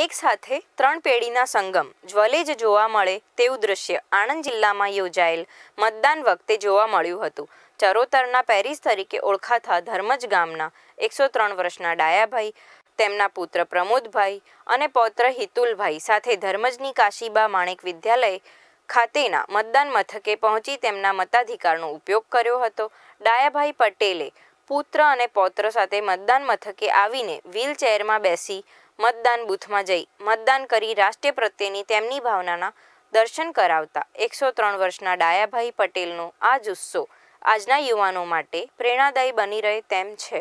એક સાથે ત્રણ પેઢીના સંગમ જ્વલે જ જોવા મળે તેવું દ્રશ્ય આણંદ જિલ્લામાં યોજાયેલ મતદાન વખતે જોવા મળ્યું હતું ચરોતરના પેરિસ તરીકે ઓળખાતા ધર્મજ ગામના એકસો ત્રણ વર્ષના ડાયાભાઈ તેમના પુત્ર પ્રમોદભાઈ અને પૌત્ર હિતુલભાઈ સાથે ધર્મજની કાશીબા માણેક વિદ્યાલય ખાતેના મતદાન મથકે પહોંચી તેમના મતાધિકારનો ઉપયોગ કર્યો હતો ડાયાભાઈ પટેલે પુત્ર અને પૌત્ર સાથે મતદાન મથકે આવીને વ્હીલચેરમાં બેસી મતદાન બૂથમાં જઈ મતદાન કરી રાષ્ટ્ર પ્રત્યેની તેમની ભાવનાના દર્શન કરાવતા એકસો ત્રણ વર્ષના ડાયાભાઈ પટેલનો આ જુસ્સો આજના યુવાનો માટે પ્રેરણાદાયી બની રહે તેમ છે